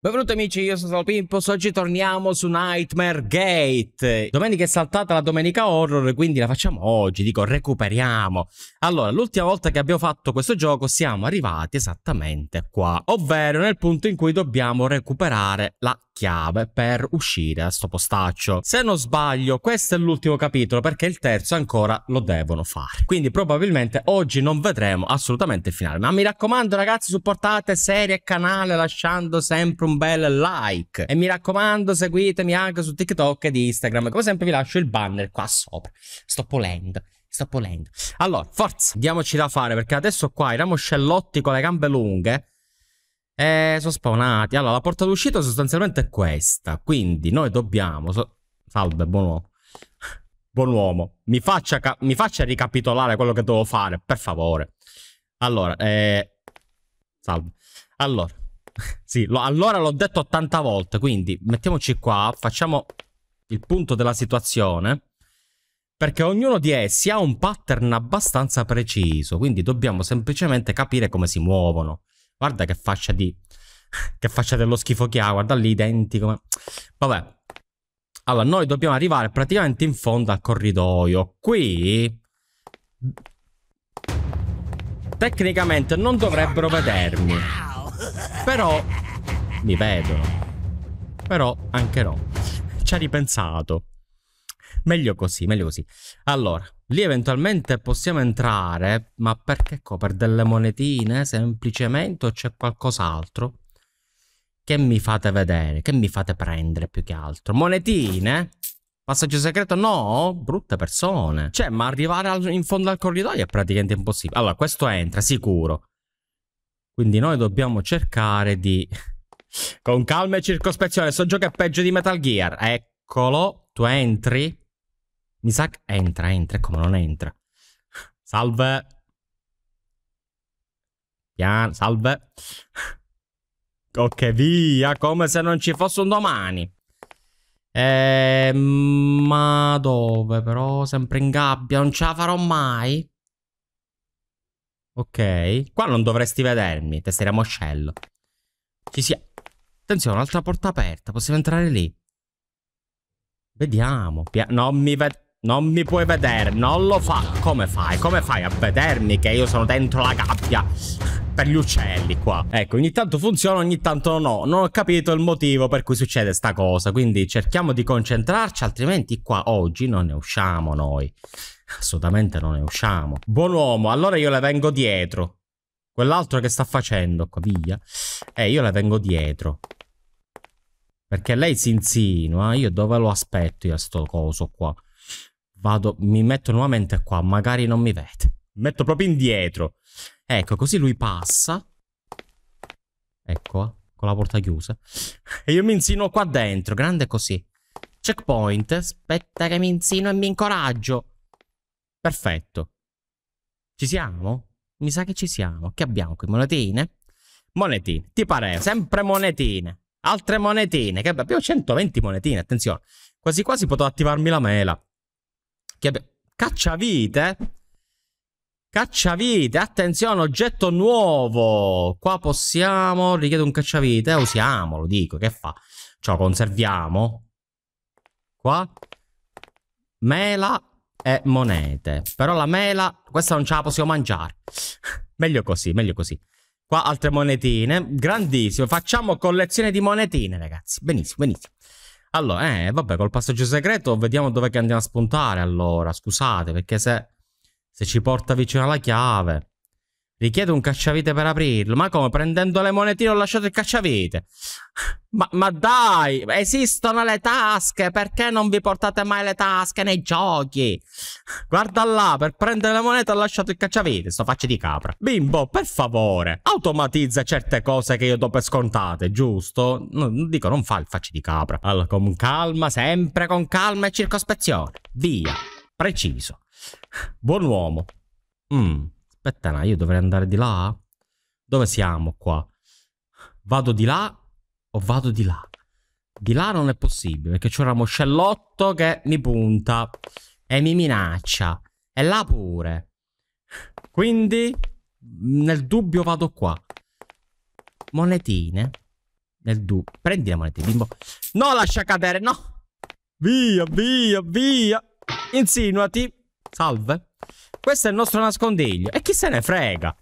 Benvenuti amici, io sono Salpimpos, oggi torniamo su Nightmare Gate. Domenica è saltata la domenica horror, quindi la facciamo oggi, dico recuperiamo. Allora, l'ultima volta che abbiamo fatto questo gioco siamo arrivati esattamente qua, ovvero nel punto in cui dobbiamo recuperare la chiave per uscire da sto postaccio. Se non sbaglio, questo è l'ultimo capitolo perché il terzo ancora lo devono fare. Quindi probabilmente oggi non vedremo assolutamente il finale. Ma mi raccomando ragazzi, supportate serie e canale lasciando sempre un un bel like. E mi raccomando, seguitemi anche su TikTok ed Instagram. Come sempre vi lascio il banner qua sopra. Sto polendo. Sto polendo. Allora, forza, diamoci da fare perché adesso qua i ramoscellotti con le gambe lunghe eh, sono spawnati. Allora, la porta d'uscita sostanzialmente è questa. Quindi noi dobbiamo... So Salve, buon uomo. Buon uomo, mi faccia, mi faccia ricapitolare quello che devo fare, per favore. Allora, eh... Salve. Allora, sì, lo, allora l'ho detto 80 volte, quindi mettiamoci qua, facciamo il punto della situazione, perché ognuno di essi ha un pattern abbastanza preciso, quindi dobbiamo semplicemente capire come si muovono. Guarda che faccia di... che faccia dello schifo che ha, guarda lì i denti Vabbè. Allora, noi dobbiamo arrivare praticamente in fondo al corridoio. Qui... Tecnicamente non dovrebbero vedermi. Però mi vedono. Però anche no. Ci ha ripensato. Meglio così, meglio così. Allora, lì eventualmente possiamo entrare, ma perché qua? Per delle monetine, semplicemente, o c'è qualcos'altro? Che mi fate vedere? Che mi fate prendere più che altro? Monetine? Passaggio segreto? No, brutte persone. Cioè, ma arrivare al, in fondo al corridoio è praticamente impossibile. Allora, questo entra, sicuro. Quindi noi dobbiamo cercare di... Con calma e circospezione, sto gioco è peggio di Metal Gear. Eccolo, tu entri. Mi sa che... Entra, entra, come non entra. Salve. Piano, salve. Ok, via, come se non ci fosse un domani. Eh, ma dove però? Sempre in gabbia, non ce la farò mai. Ok. Qua non dovresti vedermi, tessera moscello. Ci sia... Attenzione, un'altra porta aperta. Possiamo entrare lì. Vediamo. Pia non mi vedo... Non mi puoi vedere, non lo fa. Come fai? Come fai a vedermi che io sono dentro la gabbia? per gli uccelli qua. Ecco, ogni tanto funziona, ogni tanto no. Non ho capito il motivo per cui succede sta cosa. Quindi cerchiamo di concentrarci, altrimenti qua oggi non ne usciamo noi. Assolutamente non ne usciamo. Buon uomo, allora io le vengo dietro. Quell'altro che sta facendo qua, via. Eh, io le vengo dietro. Perché lei si insinua. Io dove lo aspetto io sto coso qua? Vado, mi metto nuovamente qua, magari non mi vede. metto proprio indietro. Ecco, così lui passa. Ecco, con la porta chiusa. E io mi insino qua dentro, grande così. Checkpoint, aspetta che mi insino e mi incoraggio. Perfetto. Ci siamo? Mi sa che ci siamo. Che abbiamo qui? Monetine? Monetine, ti pare? Sempre monetine. Altre monetine. Che abbiamo 120 monetine, attenzione. Quasi quasi potevo attivarmi la mela. Che abbiamo... Cacciavite? Cacciavite, attenzione, oggetto nuovo. Qua possiamo, richiede un cacciavite, eh, usiamolo, dico, che fa? Ciò conserviamo. Qua. Mela e monete. Però la mela, questa non ce la possiamo mangiare. meglio così, meglio così. Qua altre monetine, grandissimo. Facciamo collezione di monetine, ragazzi. Benissimo, benissimo. Allora, eh, vabbè, col passaggio segreto vediamo dove che andiamo a spuntare allora, scusate, perché se se ci porta vicino alla chiave. Richiede un cacciavite per aprirlo. Ma come? Prendendo le monetine ho lasciato il cacciavite. Ma, ma dai! Esistono le tasche! Perché non vi portate mai le tasche nei giochi? Guarda là, per prendere le monete ho lasciato il cacciavite. Sto faccia di capra. Bimbo, per favore, automatizza certe cose che io do per scontate, giusto? No, dico, non fa il faccia di capra. Allora, con calma, sempre con calma e circospezione. Via. Preciso. Buon uomo. Mm, aspetta, no, io dovrei andare di là? Dove siamo qua? Vado di là o vado di là? Di là non è possibile perché c'è un ramoscellotto che mi punta e mi minaccia. E là pure. Quindi, nel dubbio vado qua. Monetine. Nel dubbio. Prendi la monetina, bimbo. No, lascia cadere, no! Via, via, via! Insinuati. Salve. Questo è il nostro nascondiglio. E chi se ne frega?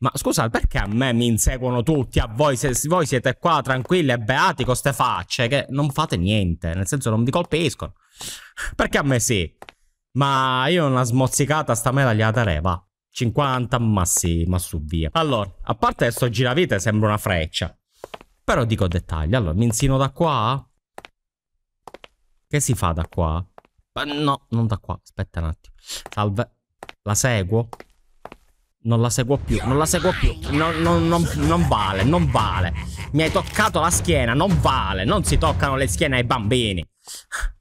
Ma scusate, perché a me mi inseguono tutti? A voi, se voi siete qua tranquilli e beati con queste facce che non fate niente, nel senso non vi colpiscono. Perché a me sì? Ma io una smozzicata stamera gli darei, va. 50 massima su via. Allora, a parte questo giravite sembra una freccia. Però dico dettagli. Allora, mi insino da qua? Che si fa da qua? no, non da qua. Aspetta un attimo. Salve. La seguo? Non la seguo più, non la seguo più. No, no, no, non vale, non vale. Mi hai toccato la schiena, non vale. Non si toccano le schiene ai bambini.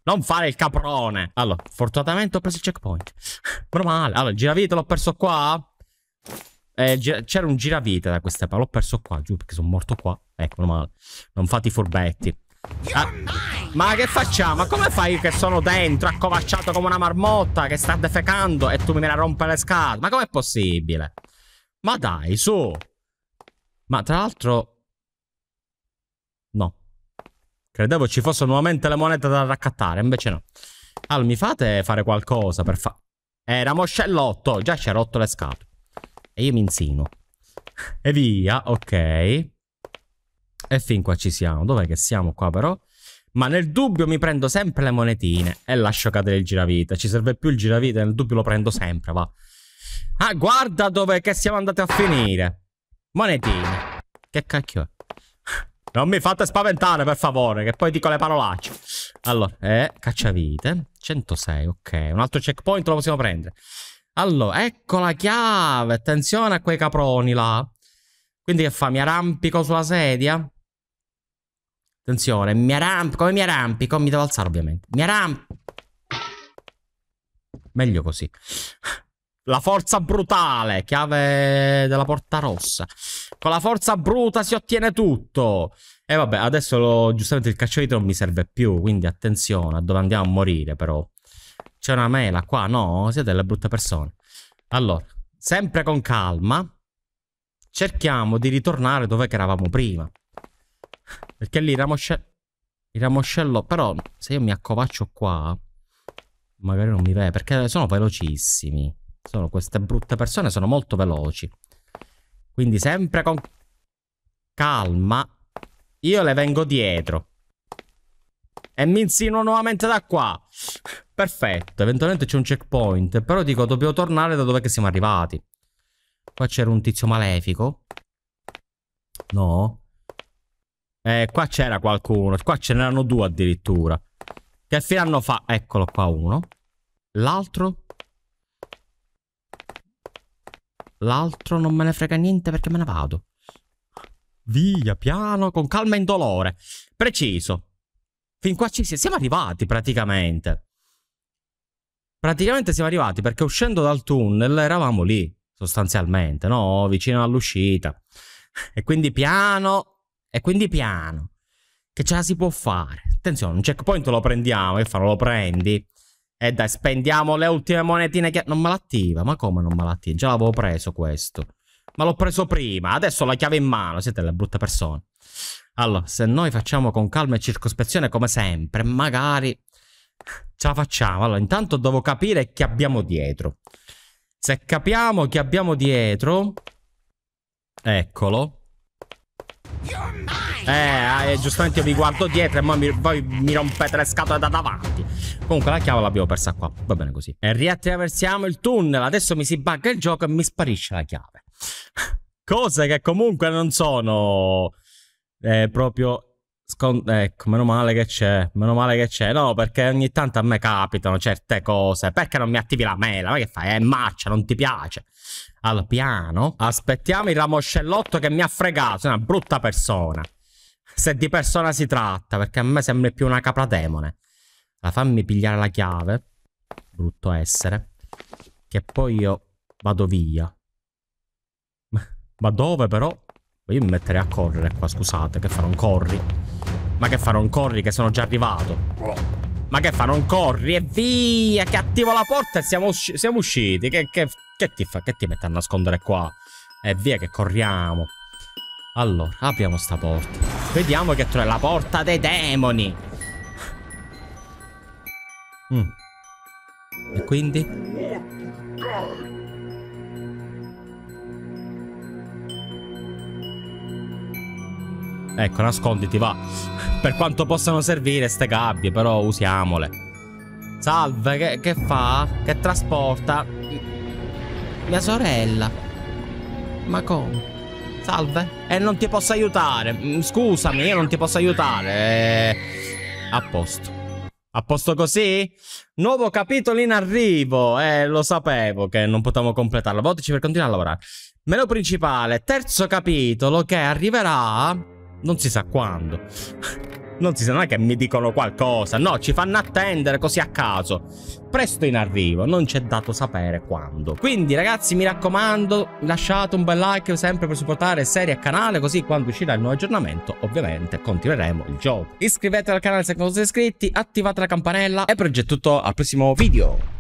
Non fare il caprone. Allora, fortunatamente ho preso il checkpoint. Però male. Allora, il giravite l'ho perso qua. Eh, C'era un giravite da questa parte. L'ho perso qua, giù, perché sono morto qua. Ecco, meno male. Non fate i furbetti. Ah. Ma che facciamo? come fai che sono dentro, accovacciato come una marmotta che sta defecando e tu mi viene a rompere le scatole? Ma com'è possibile? Ma dai, su! Ma tra l'altro... No. Credevo ci fossero nuovamente le monete da raccattare, invece no. Allora, mi fate fare qualcosa per fa... Era moscellotto, già ci ha rotto le scatole. E io mi insino. E via, ok. E fin qua ci siamo. Dov'è che siamo qua però? Ma nel dubbio mi prendo sempre le monetine e lascio cadere il giravite. Ci serve più il giravite, nel dubbio lo prendo sempre, va. Ah, guarda dove siamo andati a finire. Monetine. Che cacchio è? Non mi fate spaventare, per favore, che poi dico le parolacce. Allora, eh, cacciavite. 106, ok. Un altro checkpoint lo possiamo prendere. Allora, ecco la chiave. Attenzione a quei caproni là. Quindi che fa? Mi arrampico sulla sedia? Attenzione, mi arrampico, come mi arrampico? Mi devo alzare ovviamente. Mi arrampico. Meglio così. La forza brutale, chiave della porta rossa. Con la forza bruta si ottiene tutto. E vabbè, adesso lo, giustamente il cacciavite non mi serve più, quindi attenzione a dove andiamo a morire però. C'è una mela qua, no? Siete delle brutte persone. Allora, sempre con calma, cerchiamo di ritornare dove eravamo prima. Perché lì il ramoscello... Il ramoscello... Però se io mi accovaccio qua... Magari non mi vede. Perché sono velocissimi. Sono queste brutte persone. Sono molto veloci. Quindi sempre con... Calma. Io le vengo dietro. E mi insinuo nuovamente da qua. Perfetto. Eventualmente c'è un checkpoint. Però dico, dobbiamo tornare da dove siamo arrivati. Qua c'era un tizio malefico. No. Eh, qua c'era qualcuno. Qua ce n'erano due addirittura. Che fine hanno fa... Eccolo qua uno. L'altro... L'altro non me ne frega niente perché me ne vado. Via, piano, con calma e indolore. Preciso. Fin qua ci siamo arrivati praticamente. Praticamente siamo arrivati perché uscendo dal tunnel eravamo lì, sostanzialmente, no? Vicino all'uscita. E quindi piano e quindi piano. Che ce la si può fare. Attenzione, un checkpoint lo prendiamo. Che fa? Lo prendi. E eh dai, spendiamo le ultime monetine che... Non me l'attiva. Ma come non me l'attiva? Già l'avevo preso questo. Ma l'ho preso prima. Adesso ho la chiave in mano. Siete le brutte persone. Allora, se noi facciamo con calma e circospezione come sempre, magari ce la facciamo. Allora, intanto devo capire chi abbiamo dietro. Se capiamo chi abbiamo dietro... Eccolo. Eh, eh, giustamente io vi guardo dietro e poi mi, voi mi rompete le scatole da davanti. Comunque la chiave l'abbiamo persa qua. Va bene così. E riattraversiamo il tunnel. Adesso mi si bugga il gioco e mi sparisce la chiave. Cose che comunque non sono eh, proprio... ecco, meno male che c'è, meno male che c'è, no, perché ogni tanto a me capitano certe cose, perché non mi attivi la mela, ma che fai, è eh, marcia, non ti piace, al piano. Aspettiamo il ramoscellotto che mi ha fregato. È una brutta persona. Se di persona si tratta, perché a me sembra più una caprademone. La fammi pigliare la chiave. Brutto essere. Che poi io vado via. Ma dove però? Voglio mi metterei a correre qua, scusate. Che farò un corri? Ma che farò un corri che sono già arrivato? Ma che fa non corri e via? Che attivo la porta e siamo, usci siamo usciti. Che... che... Che ti fa? Che ti mette a nascondere qua? E eh, via che corriamo. Allora, apriamo sta porta. Vediamo che troviamo la porta dei demoni. Mm. E quindi? Ecco, nasconditi, va. Per quanto possano servire ste gabbie, però usiamole. Salve, che, che fa? Che trasporta? Mia sorella. Ma come? Salve. E non ti posso aiutare. Mm, scusami, io non ti posso aiutare. Eh, a posto. A posto così? Nuovo capitolo in arrivo. Eh, lo sapevo che non potevamo completarlo. Votici per continuare a lavorare. Meno principale, terzo capitolo che arriverà... Non si sa quando. Non si sa, non è che mi dicono qualcosa, no, ci fanno attendere così a caso. Presto in arrivo, non c'è dato sapere quando. Quindi ragazzi mi raccomando, lasciate un bel like sempre per supportare serie e canale, così quando uscirà il nuovo aggiornamento ovviamente continueremo il gioco. Iscrivetevi al canale se non siete iscritti, attivate la campanella e per oggi è tutto, al prossimo video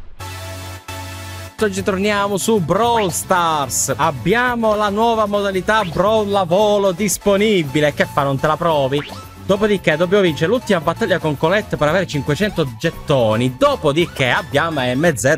oggi torniamo su Brawl Stars. Abbiamo la nuova modalità Brawl volo disponibile. Che fa, non te la provi? Dopodiché dobbiamo vincere l'ultima battaglia con Colette per avere 500 gettoni. Dopodiché abbiamo MZ